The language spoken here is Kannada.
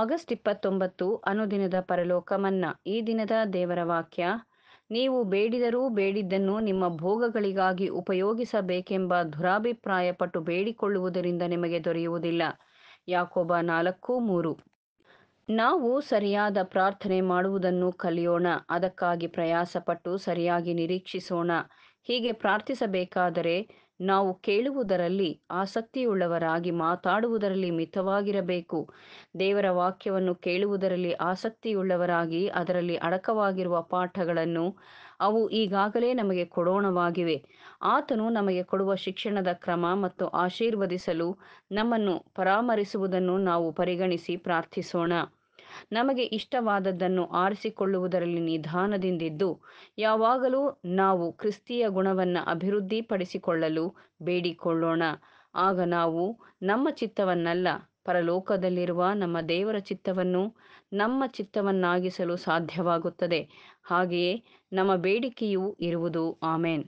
ಆಗಸ್ಟ್ ಇಪ್ಪತ್ತೊಂಬತ್ತು ಅನುದಿನದ ಪರಲೋಕ ಮನ್ನಾ ಈ ದಿನದ ದೇವರ ವಾಕ್ಯ ನೀವು ಬೇಡಿದರೂ ಬೇಡಿದ್ದನ್ನು ನಿಮ್ಮ ಭೋಗಗಳಿಗಾಗಿ ಉಪಯೋಗಿಸಬೇಕೆಂಬ ದುರಾಭಿಪ್ರಾಯ ಪಟ್ಟು ಬೇಡಿಕೊಳ್ಳುವುದರಿಂದ ನಿಮಗೆ ದೊರೆಯುವುದಿಲ್ಲ ಯಾಕೋಬ ನಾಲ್ಕು ಮೂರು ನಾವು ಸರಿಯಾದ ಪ್ರಾರ್ಥನೆ ಮಾಡುವುದನ್ನು ಕಲಿಯೋಣ ಅದಕ್ಕಾಗಿ ಪ್ರಯಾಸಪಟ್ಟು ಸರಿಯಾಗಿ ನಿರೀಕ್ಷಿಸೋಣ ಹೀಗೆ ಪ್ರಾರ್ಥಿಸಬೇಕಾದರೆ ನಾವು ಕೇಳುವುದರಲ್ಲಿ ಆಸಕ್ತಿಯುಳ್ಳವರಾಗಿ ಮಾತಾಡುವುದರಲ್ಲಿ ಮಿತವಾಗಿರಬೇಕು ದೇವರ ವಾಕ್ಯವನ್ನು ಕೇಳುವುದರಲ್ಲಿ ಆಸಕ್ತಿಯುಳ್ಳವರಾಗಿ ಅದರಲ್ಲಿ ಅಡಕವಾಗಿರುವ ಪಾಠಗಳನ್ನು ಅವು ಈಗಾಗಲೇ ನಮಗೆ ಕೊಡೋಣವಾಗಿವೆ ಆತನು ನಮಗೆ ಕೊಡುವ ಶಿಕ್ಷಣದ ಕ್ರಮ ಮತ್ತು ಆಶೀರ್ವದಿಸಲು ನಮ್ಮನ್ನು ಪರಾಮರಿಸುವುದನ್ನು ನಾವು ಪರಿಗಣಿಸಿ ಪ್ರಾರ್ಥಿಸೋಣ ನಮಗೆ ಇಷ್ಟವಾದದ್ದನ್ನು ಆರಿಸಿಕೊಳ್ಳುವುದರಲ್ಲಿ ನಿಧಾನದಿಂದಿದ್ದು ಯಾವಾಗಲೂ ನಾವು ಕ್ರಿಸ್ತಿಯ ಗುಣವನ್ನು ಅಭಿವೃದ್ಧಿಪಡಿಸಿಕೊಳ್ಳಲು ಬೇಡಿಕೊಳ್ಳೋಣ ಆಗ ನಾವು ನಮ್ಮ ಚಿತ್ತವನ್ನಲ್ಲ ಪರಲೋಕದಲ್ಲಿರುವ ನಮ್ಮ ದೇವರ ಚಿತ್ತವನ್ನು ನಮ್ಮ ಚಿತ್ತವನ್ನಾಗಿಸಲು ಸಾಧ್ಯವಾಗುತ್ತದೆ ಹಾಗೆಯೇ ನಮ್ಮ ಬೇಡಿಕೆಯೂ ಇರುವುದು ಆಮೇನ್